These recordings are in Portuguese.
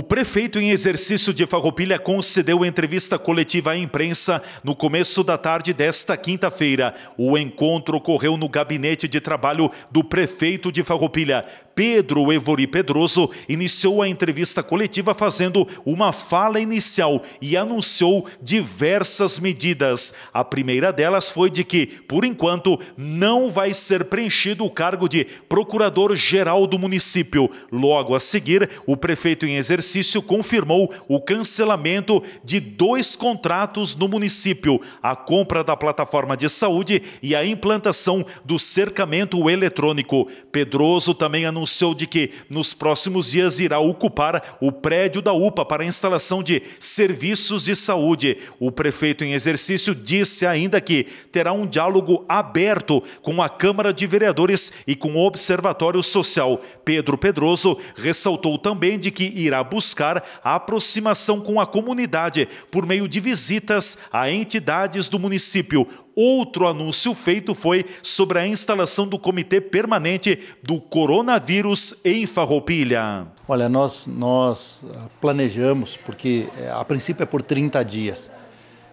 O prefeito em exercício de Farroupilha concedeu entrevista coletiva à imprensa no começo da tarde desta quinta-feira. O encontro ocorreu no gabinete de trabalho do prefeito de Farroupilha. Pedro Evori Pedroso iniciou a entrevista coletiva fazendo uma fala inicial e anunciou diversas medidas. A primeira delas foi de que, por enquanto, não vai ser preenchido o cargo de procurador-geral do município. Logo a seguir, o prefeito em exercício exercício confirmou o cancelamento de dois contratos no município: a compra da plataforma de saúde e a implantação do cercamento eletrônico. Pedroso também anunciou de que nos próximos dias irá ocupar o prédio da UPA para a instalação de serviços de saúde. O prefeito em exercício disse ainda que terá um diálogo aberto com a Câmara de Vereadores e com o Observatório Social. Pedro Pedroso ressaltou também de que irá buscar buscar a aproximação com a comunidade por meio de visitas a entidades do município. Outro anúncio feito foi sobre a instalação do Comitê Permanente do Coronavírus em Farroupilha. Olha, nós, nós ah, planejamos, porque eh, a princípio é por 30 dias,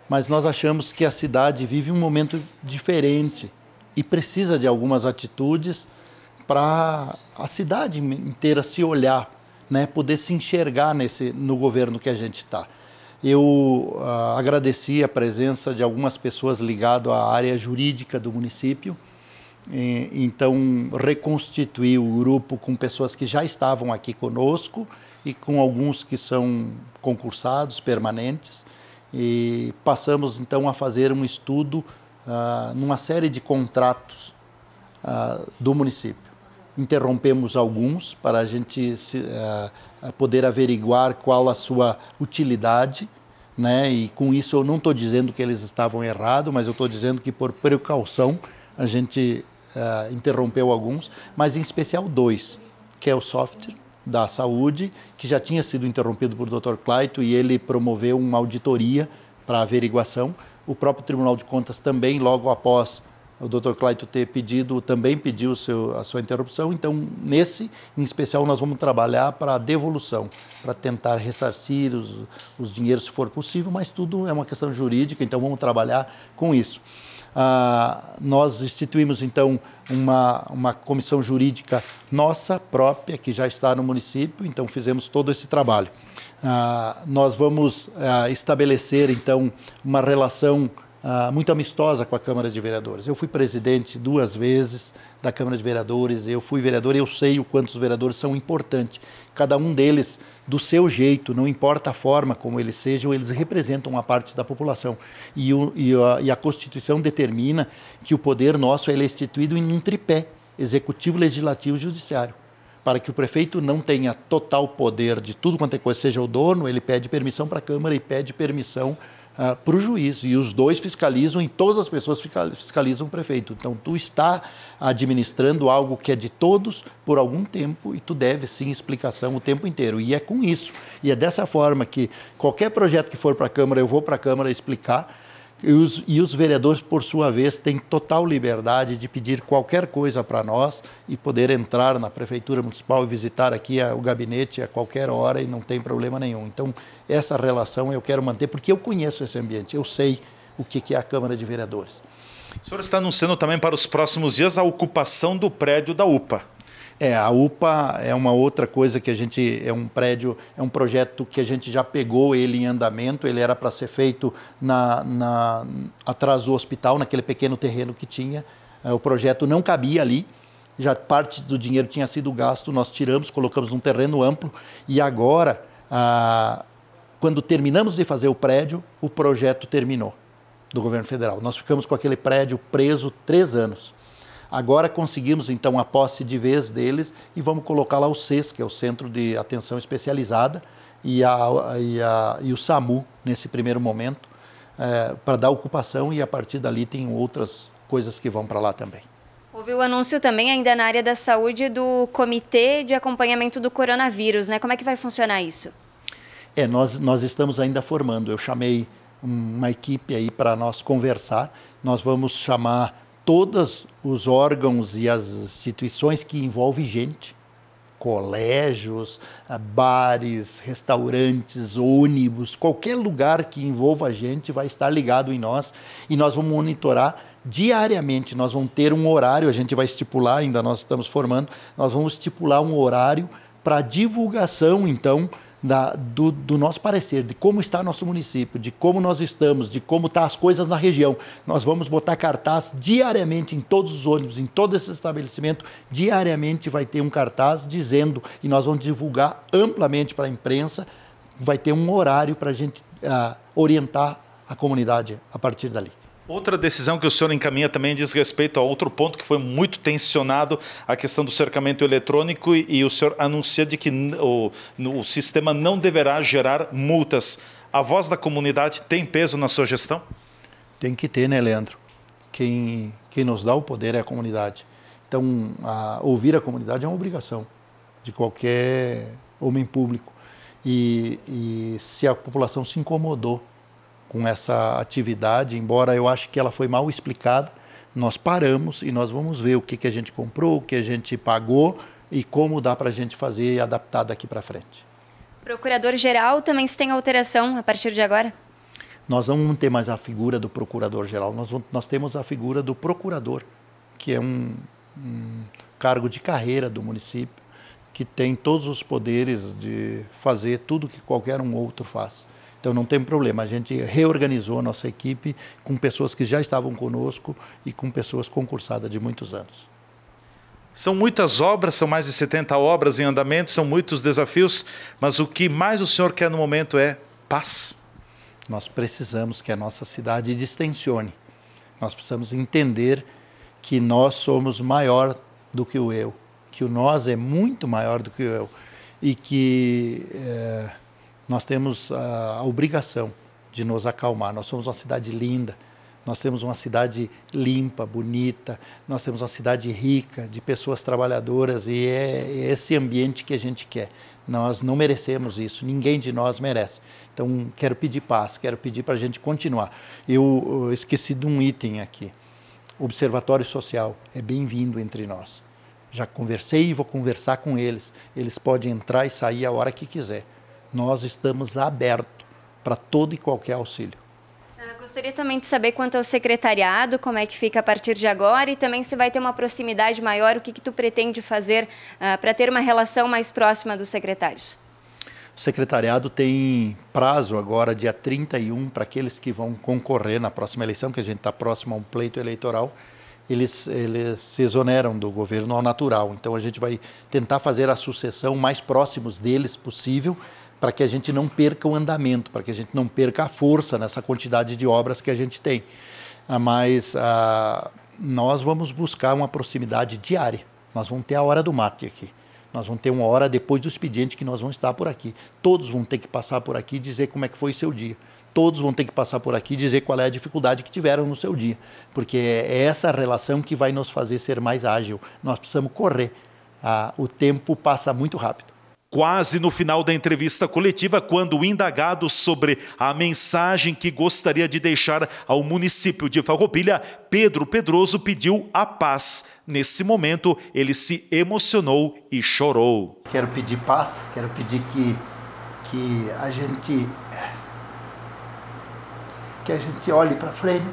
mas nós achamos que a cidade vive um momento diferente e precisa de algumas atitudes para a cidade inteira se olhar né, poder se enxergar nesse, no governo que a gente está. Eu uh, agradeci a presença de algumas pessoas ligadas à área jurídica do município, e, então reconstituí o grupo com pessoas que já estavam aqui conosco e com alguns que são concursados permanentes e passamos então a fazer um estudo uh, numa série de contratos uh, do município interrompemos alguns para a gente se, uh, poder averiguar qual a sua utilidade. Né? E com isso eu não estou dizendo que eles estavam errados, mas eu estou dizendo que por precaução a gente uh, interrompeu alguns, mas em especial dois, que é o software da saúde, que já tinha sido interrompido por Dr. Claito e ele promoveu uma auditoria para averiguação. O próprio Tribunal de Contas também, logo após o Dr. Claito ter pedido, também pediu seu, a sua interrupção. Então, nesse em especial, nós vamos trabalhar para a devolução, para tentar ressarcir os, os dinheiros se for possível, mas tudo é uma questão jurídica, então vamos trabalhar com isso. Ah, nós instituímos, então, uma, uma comissão jurídica nossa própria, que já está no município, então fizemos todo esse trabalho. Ah, nós vamos ah, estabelecer, então, uma relação ah, muito amistosa com a Câmara de Vereadores. Eu fui presidente duas vezes da Câmara de Vereadores, eu fui vereador e eu sei o quanto os vereadores são importantes. Cada um deles, do seu jeito, não importa a forma como eles sejam, eles representam uma parte da população. E, o, e, a, e a Constituição determina que o poder nosso ele é instituído em um tripé, executivo, legislativo e judiciário para que o prefeito não tenha total poder de tudo quanto é coisa, seja o dono, ele pede permissão para a Câmara e pede permissão uh, ah, para o juiz. E os dois fiscalizam, e todas as pessoas fiscalizam o prefeito. Então, tu está administrando algo que é de todos por algum tempo e tu deve sim explicação o tempo inteiro. E é com isso. E é dessa forma que qualquer projeto que for para a Câmara, eu vou para a Câmara explicar e os, e os, vereadores, por sua vez, têm total liberdade de pedir qualquer coisa para nós e poder entrar na Prefeitura Municipal e visitar aqui a, o gabinete a qualquer hora e não tem problema nenhum. Então, essa relação eu quero manter, porque eu conheço esse ambiente, eu sei o que, que é a Câmara de Vereadores. O senhor está anunciando também para os próximos dias a ocupação do prédio da UPA. É, a UPA é uma outra coisa que a gente é um prédio, é um projeto que a gente já pegou ele em andamento. Ele era para ser feito na, na, atrás do hospital, naquele pequeno terreno que tinha. É, o projeto não cabia ali. Já parte do dinheiro tinha sido gasto, nós tiramos, colocamos num terreno amplo e agora, ah, quando terminamos de fazer o prédio, o projeto terminou do governo federal. Nós ficamos com aquele prédio preso três anos Agora conseguimos então a posse de vez deles e vamos colocar lá o SES, que é o Centro de Atenção Especializada, e, a, e, a, e o SAMU nesse primeiro momento, é, para dar ocupação e a partir dali tem outras coisas que vão para lá também. Houve o anúncio também, ainda na área da saúde, do Comitê de Acompanhamento do Coronavírus, né? Como é que vai funcionar isso? É, nós, nós estamos ainda formando. Eu chamei uma equipe aí para nós conversar. Nós vamos chamar todas os órgãos e as instituições que envolvem gente, colégios, eh, bares, restaurantes, ônibus, qualquer lugar que envolva a gente vai estar ligado em nós e nós vamos monitorar diariamente. Nós vamos ter um horário, a gente vai estipular, ainda nós estamos formando, nós vamos estipular um horário para divulgação, então, da, do, do, nosso parecer, de como está nosso município, de como nós estamos, de como estão tá as coisas na região. Nós vamos botar cartaz diariamente em todos os ônibus, em todo esse estabelecimento, diariamente vai ter um cartaz dizendo, e nós vamos divulgar amplamente para a imprensa, vai ter um horário para a gente uh, orientar a comunidade a partir dali. Outra decisão que o senhor encaminha também diz respeito a outro ponto que foi muito tensionado, a questão do cercamento eletrônico, e, e o senhor anuncia de que o, o sistema não deverá gerar multas. A voz da comunidade tem peso na sua gestão? Tem que ter, né, Leandro? Quem, quem nos dá o poder é a comunidade. Então, a, ouvir a comunidade é uma obrigação de qualquer homem público. E, e se a população se incomodou com essa atividade, embora eu acho que ela foi mal explicada. Nós paramos e nós vamos ver o que, que a gente comprou, o que a gente pagou e como dá para a gente fazer e adaptar daqui para frente. Procurador-geral também se tem alteração a partir de agora? Nós não vamos ter mais a figura do procurador-geral, nós, vamos, nós temos a figura do procurador, que é um, um cargo de carreira do município, que tem todos os poderes de fazer tudo que qualquer um outro faz. Então não tem problema, a gente reorganizou a nossa equipe com pessoas que já estavam conosco e com pessoas concursadas de muitos anos. São muitas obras, são mais de 70 obras em andamento, são muitos desafios, mas o que mais o senhor quer no momento é paz. Nós precisamos que a nossa cidade distensione. Nós precisamos entender que nós somos maior do que o eu, que o nós é muito maior do que o eu e que. É nós temos a, a obrigação de nos acalmar. Nós somos uma cidade linda, nós temos uma cidade limpa, bonita, nós temos uma cidade rica, de pessoas trabalhadoras e é, é esse ambiente que a gente quer. Nós não merecemos isso, ninguém de nós merece. Então, quero pedir paz, quero pedir para a gente continuar. Eu, eu esqueci de um item aqui. Observatório Social é bem-vindo entre nós. Já conversei e vou conversar com eles. Eles podem entrar e sair a hora que quiser nós estamos abertos para todo e qualquer auxílio. Ah, gostaria também de saber quanto ao secretariado, como é que fica a partir de agora e também se vai ter uma proximidade maior, o que, que tu pretende fazer uh, ah, para ter uma relação mais próxima dos secretários? O secretariado tem prazo agora, dia 31, para aqueles que vão concorrer na próxima eleição, que a gente está próximo a um pleito eleitoral, eles, eles se exoneram do governo ao natural. Então a gente vai tentar fazer a sucessão mais próximos deles possível, para que a gente não perca o andamento, para que a gente não perca a força nessa quantidade de obras que a gente tem. Ah, mas ah, nós vamos buscar uma proximidade diária. Nós vamos ter a hora do mate aqui. Nós vamos ter uma hora depois do expediente que nós vamos estar por aqui. Todos vão ter que passar por aqui e dizer como é que foi seu dia. Todos vão ter que passar por aqui e dizer qual é a dificuldade que tiveram no seu dia. Porque é essa relação que vai nos fazer ser mais ágil. Nós precisamos correr. Ah, o tempo passa muito rápido. Quase no final da entrevista coletiva, quando indagado sobre a mensagem que gostaria de deixar ao município de Farroupilha, Pedro Pedroso pediu a paz. Nesse momento, ele se emocionou e chorou. Quero pedir paz, quero pedir que, que a gente que a gente olhe para frente.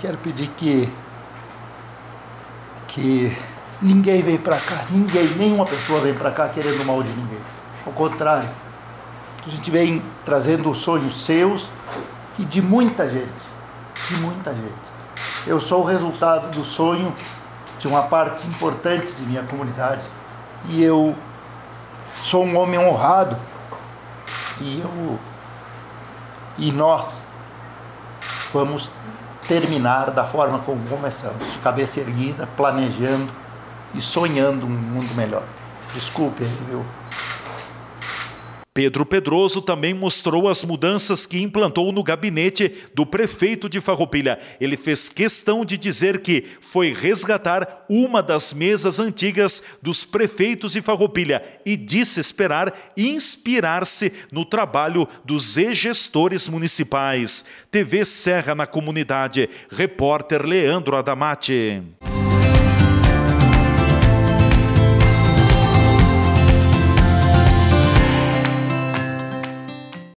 quero pedir que que Ninguém vem para cá, ninguém, nenhuma pessoa vem para cá querendo mal de ninguém. Ao contrário, então, a gente vem trazendo os sonhos seus e de muita gente, de muita gente. Eu sou o resultado do sonho de uma parte importante de minha comunidade e eu sou um homem honrado e eu e nós vamos terminar da forma como começamos, cabeça erguida, planejando e sonhando um mundo melhor. Desculpe, viu? Pedro Pedroso também mostrou as mudanças que implantou no gabinete do prefeito de Farroupilha. Ele fez questão de dizer que foi resgatar uma das mesas antigas dos prefeitos de Farroupilha e disse esperar inspirar-se no trabalho dos ex-gestores municipais. TV Serra na comunidade. Repórter Leandro Adamati.